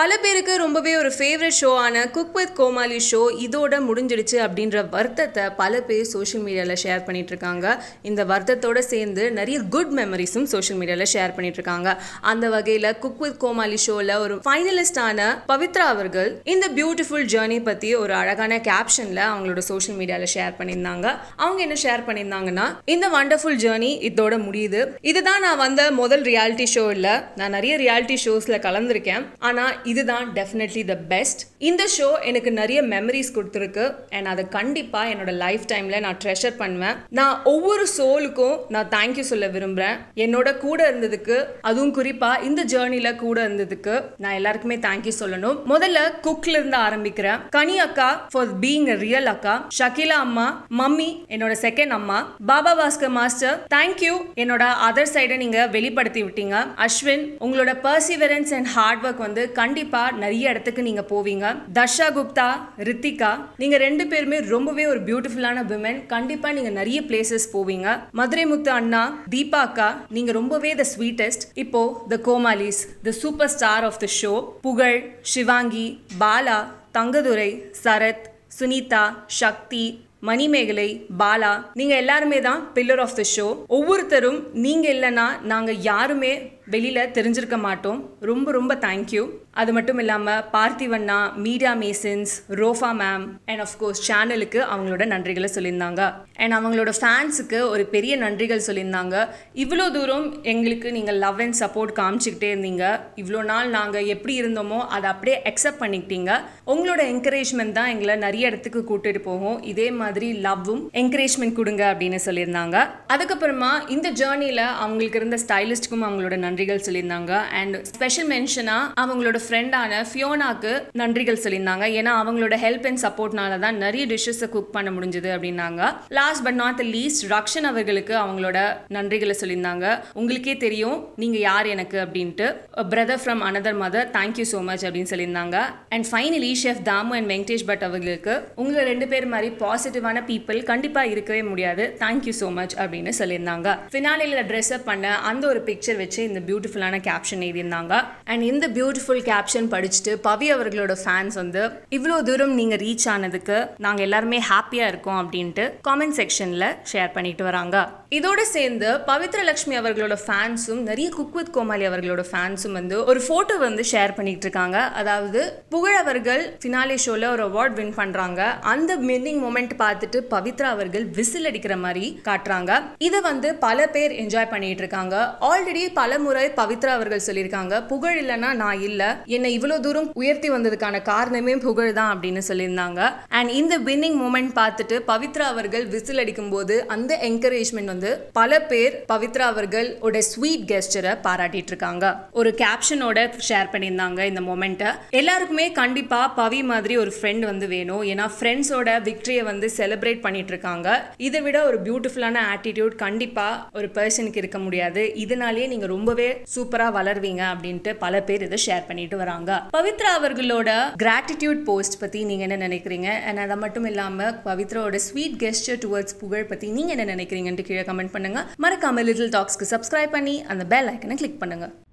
பல பேருக்கு ரொம்பவே ஒரு ஃபேவரட் ஷோவான குக் வித் கோமாலி ஷோ இதோட முடிஞ்சிடுச்சு அப்படின்ற வருத்தத்தை பல பேர் சோஷியல் மீடியாவில் ஷேர் இருக்காங்க இந்த வருத்தத்தோடு சேர்ந்து நிறைய குட் மெமரிஸும் சோஷியல் மீடியாவில் ஷேர் பண்ணிட்டு இருக்காங்க அந்த வகையில் குக் வித் கோமாலி ஷோவில் ஒரு ஃபைனலிஸ்டான பவித்ரா அவர்கள் இந்த பியூட்டிஃபுல் ஜேர்னி பற்றி ஒரு அழகான கேப்ஷனில் அவங்களோட சோஷியல் மீடியாவில் ஷேர் பண்ணியிருந்தாங்க அவங்க என்ன ஷேர் பண்ணியிருந்தாங்கன்னா இந்த வண்டர்ஃபுல் ஜேர்னி இதோட முடியுது இதுதான் நான் வந்த முதல் ரியாலிட்டி ஷோ இல்லை நான் நிறைய ரியாலிட்டி ஷோஸில் கலந்துருக்கேன் ஆனால் இதுதான் டெஃபினெட்லி த பெஸ்ட் இந்த ஷோ எனக்கு நிறைய மெமரிஸ் கொடுத்துருக்கு அண்ட் அதை கண்டிப்பாக என்னோட லைஃப் டைமில் நான் ட்ரெஷர் பண்ணுவேன் நான் ஒவ்வொரு சோலுக்கும் நான் தேங்க்யூ சொல்ல விரும்புகிறேன் என்னோட கூட இருந்ததுக்கு அதுவும் குறிப்பாக இந்த ஜேர்னியில் கூட இருந்ததுக்கு நான் எல்லாருக்குமே தேங்க்யூ சொல்லணும் முதல்ல குக்ல இருந்து ஆரம்பிக்கிறேன் கனி அக்கா ஃபார் பீங் அ ரியல் அக்கா ஷகிலா அம்மா மம்மி என்னோட செகண்ட் அம்மா பாபா பாஸ்கர் மாஸ்டர் தேங்க்யூ என்னோட அதர் சைடை நீங்கள் வெளிப்படுத்தி விட்டீங்க அஸ்வின் உங்களோட பர்சிவரன்ஸ் அண்ட் ஹார்ட் ஒர்க் வந்து கண்டிப்பாக கண்டிப்பாக நிறைய இடத்துக்கு நீங்கள் போவீங்க தர்ஷா குப்தா ரித்திகா நீங்கள் ரெண்டு பேருமே ரொம்பவே ஒரு பியூட்டிஃபுல்லான விமன் கண்டிப்பாக நீங்கள் நிறைய பிளேசஸ் போவீங்க மதுரை முத்து அண்ணா தீபா அக்கா நீங்கள் ரொம்பவே த ஸ்வீட்டஸ்ட் இப்போ த கோமாலிஸ் the super star of the show Pugazh Sivaangi Bala Thangadurai Sarath Sunita சக்தி மணிமேகலை பாலா நீங்க எல்லாருமே தான் பில்லர் ஆஃப் த ஷோ ஒவ்வொருத்தரும் நீங்க இல்லைன்னா நாங்க யாருமே வெளியில் தெரிஞ்சிருக்க மாட்டோம் ரொம்ப ரொம்ப தேங்க்யூ அது மட்டும் இல்லாமல் பார்த்திவண்ணா மீடியா மேசன்ஸ் ரோஃபா மேம் அண்ட் ஆஃப்கோர்ஸ் சேனலுக்கு அவங்களோட நன்றிகளை சொல்லியிருந்தாங்க அண்ட் அவங்களோட ஃபேன்ஸுக்கு ஒரு பெரிய நன்றிகள் சொல்லியிருந்தாங்க இவ்வளோ தூரம் எங்களுக்கு நீங்கள் லவ் அண்ட் சப்போர்ட் காமிச்சிக்கிட்டே இருந்தீங்க இவ்வளோ நாள் நாங்கள் எப்படி இருந்தோமோ அதை அப்படியே அக்செப்ட் பண்ணிக்கிட்டீங்க உங்களோட என்கரேஜ்மெண்ட் தான் எங்களை நிறைய இடத்துக்கு கூட்டிகிட்டு போகும் இதே மாதிரி லவ்வும் என்கரேஜ்மெண்ட் கொடுங்க அப்படின்னு சொல்லியிருந்தாங்க அதுக்கப்புறமா இந்த ஜேர்னியில் அவங்களுக்கு இருந்த ஸ்டைலிஸ்ட்டுக்கும் அவங்களோட நன்றி நன்றிகள் சொல்லியிருந்தாங்க அண்ட் ஸ்பெஷல் மென்ஷனாக அவங்களோட ஃப்ரெண்டான ஃபியோனாக்கு நன்றிகள் சொல்லியிருந்தாங்க ஏன்னா அவங்களோட ஹெல்ப் அண்ட் சப்போர்ட்னால தான் நிறைய டிஷ்ஷஸை குக் பண்ண முடிஞ்சது அப்படின்னாங்க last but not least Rakshan அவர்களுக்கு அவங்களோட நன்றிகளை சொல்லியிருந்தாங்க உங்களுக்கே தெரியும் நீங்கள் யார் எனக்கு அப்படின்ட்டு brother from another mother thank you so much அப்படின்னு சொல்லியிருந்தாங்க and finally chef Damu and Venkatesh Bhat அவர்களுக்கு உங்கள் ரெண்டு பேர் மாதிரி பாசிட்டிவான பீப்புள் கண்டிப்பாக இருக்கவே முடியாது தேங்க்யூ ஸோ மச் அப்படின்னு சொல்லியிருந்தாங்க ஃபினாலியில் ட்ரெஸ்அப் பண்ண அந்த ஒரு பிக்சர் வச்சு இந்த இந்த பியூட்டிஃபுல்லான கேப்ஷன் எழுதியிருந்தாங்க அண்ட் இந்த பியூட்டிஃபுல் கேப்ஷன் படிச்சுட்டு பவி அவர்களோட ஃபேன்ஸ் வந்து இவ்வளோ தூரம் நீங்கள் ரீச் ஆனதுக்கு நாங்கள் எல்லாருமே ஹாப்பியாக இருக்கோம் அப்படின்ட்டு காமெண்ட் செக்ஷனில் ஷேர் பண்ணிட்டு வராங்க இதோட சேர்ந்து பவித்ர லட்சுமி அவர்களோட ஃபேன்ஸும் நிறைய குக்வித் கோமாளி அவர்களோட ஃபேன்ஸும் வந்து ஒரு ஃபோட்டோ வந்து ஷேர் பண்ணிட்டு இருக்காங்க அதாவது புகழ் அவர்கள் ஃபினாலே ஷோவில் ஒரு அவார்ட் வின் பண்ணுறாங்க அந்த மின்னிங் மூமெண்ட் பார்த்துட்டு பவித்ரா அவர்கள் விசில் அடிக்கிற மாதிரி காட்டுறாங்க இதை வந்து பல பேர் என்ஜாய் பண்ணிட்டு இருக்காங்க ஆல்ரெடி பல முறை முறை பவித்ரா அவர்கள் சொல்லியிருக்காங்க புகழ் இல்லனா நான் இல்ல என்னை இவ்வளவு தூரம் உயர்த்தி வந்ததுக்கான காரணமே புகழ் தான் அப்படின்னு சொல்லியிருந்தாங்க அண்ட் இந்த வின்னிங் மூமெண்ட் பார்த்துட்டு பவித்ரா அவர்கள் விசில் அடிக்கும் போது அந்த என்கரேஜ்மெண்ட் வந்து பல பேர் பவித்ரா அவர்கள் உடைய ஸ்வீட் கெஸ்டரை பாராட்டிட்டு இருக்காங்க ஒரு கேப்ஷனோட ஷேர் பண்ணியிருந்தாங்க இந்த மூமெண்ட்டை எல்லாருக்குமே கண்டிப்பா பவி மாதிரி ஒரு ஃப்ரெண்ட் வந்து வேணும் ஏன்னா ஃப்ரெண்ட்ஸோட விக்ட்ரியை வந்து செலிப்ரேட் பண்ணிட்டு இருக்காங்க இதை விட ஒரு பியூட்டிஃபுல்லான ஆட்டிடியூட் கண்டிப்பா ஒரு பர்சனுக்கு இருக்க முடியாது இதனாலேயே நீங்க ரொம்ப ரொம்பவே சூப்பரா வளர்வீங்க அப்படின்ட்டு பல பேர் இதை ஷேர் பண்ணிட்டு வராங்க பவித்ரா அவர்களோட கிராட்டிடியூட் போஸ்ட் பத்தி நீங்க என்ன நினைக்கிறீங்க அண்ட் அதை மட்டும் இல்லாம பவித்ராவோட ஸ்வீட் கெஸ்டர் டுவர்ட்ஸ் புகழ் பத்தி நீங்க என்ன நினைக்கிறீங்கன்ட்டு கீழே கமெண்ட் பண்ணுங்க மறக்காம லிட்டில் டாக்ஸ்க்கு சப்ஸ்கிரைப் பண்ணி அந்த பெல் ஐக்கனை கிளிக் பண்ணுங்க